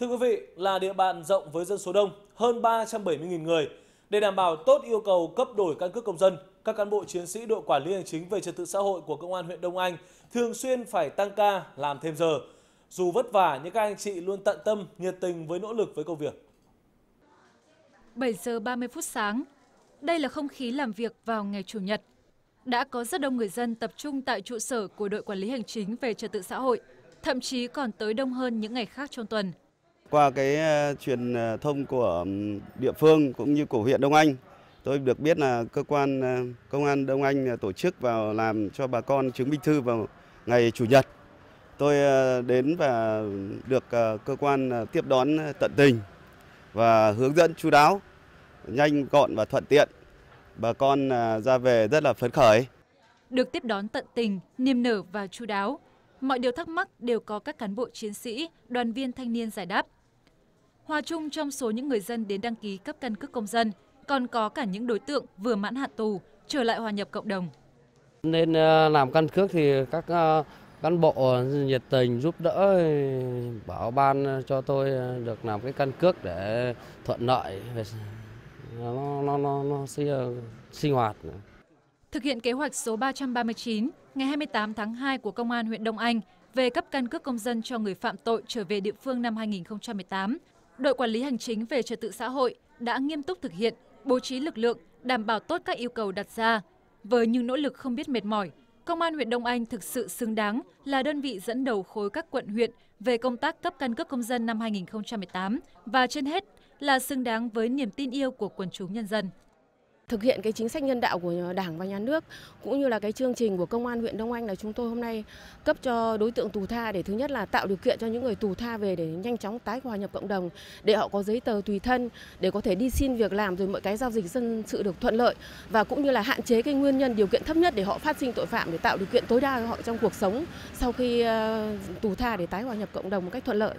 Thưa quý vị, là địa bàn rộng với dân số đông, hơn 370.000 người. Để đảm bảo tốt yêu cầu cấp đổi căn cước công dân, các cán bộ chiến sĩ đội quản lý hành chính về trật tự xã hội của công an huyện Đông Anh thường xuyên phải tăng ca, làm thêm giờ. Dù vất vả nhưng các anh chị luôn tận tâm, nhiệt tình với nỗ lực với công việc. 7 giờ 30 phút sáng, đây là không khí làm việc vào ngày Chủ nhật. Đã có rất đông người dân tập trung tại trụ sở của đội quản lý hành chính về trật tự xã hội, thậm chí còn tới đông hơn những ngày khác trong tuần. Qua cái ờ, truyền ờ, thông của địa phương cũng như của huyện Đông Anh, tôi được biết là cơ quan ờ, công an Đông Anh tổ chức vào làm cho bà con chứng minh thư vào ngày Chủ nhật. Tôi đến và được cơ quan tiếp đón tận tình và hướng dẫn chú đáo, nhanh gọn và thuận tiện. Bà con ra về rất là phấn khởi. Được tiếp đón tận tình, niềm nở và chú đáo, mọi điều thắc mắc đều có các cán bộ chiến sĩ, đoàn viên thanh niên giải đáp. Hòa chung trong số những người dân đến đăng ký cấp căn cước công dân, còn có cả những đối tượng vừa mãn hạn tù trở lại hòa nhập cộng đồng. Nên ờ, làm căn cước thì các ờ, cán bộ nhiệt tình giúp đỡ bảo ban cho tôi được làm cái căn cước để thuận lợi nó nó nó, nó ờ, sinh hoạt. Thực hiện kế hoạch số 339 ngày 28 tháng 2 của Công an huyện Đông Anh về cấp căn cước công dân cho người phạm tội trở về địa phương năm 2018, đội quản lý hành chính về trật tự xã hội đã nghiêm túc thực hiện, bố trí lực lượng, đảm bảo tốt các yêu cầu đặt ra. Với những nỗ lực không biết mệt mỏi, Công an huyện Đông Anh thực sự xứng đáng là đơn vị dẫn đầu khối các quận huyện về công tác cấp căn cước công dân năm 2018 và trên hết là xứng đáng với niềm tin yêu của quần chúng nhân dân thực hiện cái chính sách nhân đạo của Đảng và Nhà nước cũng như là cái chương trình của Công an huyện Đông Anh là chúng tôi hôm nay cấp cho đối tượng tù tha để thứ nhất là tạo điều kiện cho những người tù tha về để nhanh chóng tái hòa nhập cộng đồng để họ có giấy tờ tùy thân để có thể đi xin việc làm rồi mọi cái giao dịch dân sự được thuận lợi và cũng như là hạn chế cái nguyên nhân điều kiện thấp nhất để họ phát sinh tội phạm để tạo điều kiện tối đa cho họ trong cuộc sống sau khi ờ, tù tha để tái hòa nhập cộng đồng một cách thuận lợi.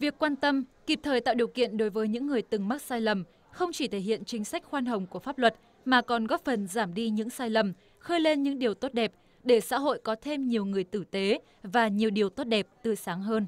Việc quan tâm, kịp thời tạo điều kiện đối với những người từng mắc sai lầm không chỉ thể hiện chính sách khoan hồng của pháp luật mà còn góp phần giảm đi những sai lầm, khơi lên những điều tốt đẹp để xã hội có thêm nhiều người tử tế và nhiều điều tốt đẹp tươi sáng hơn.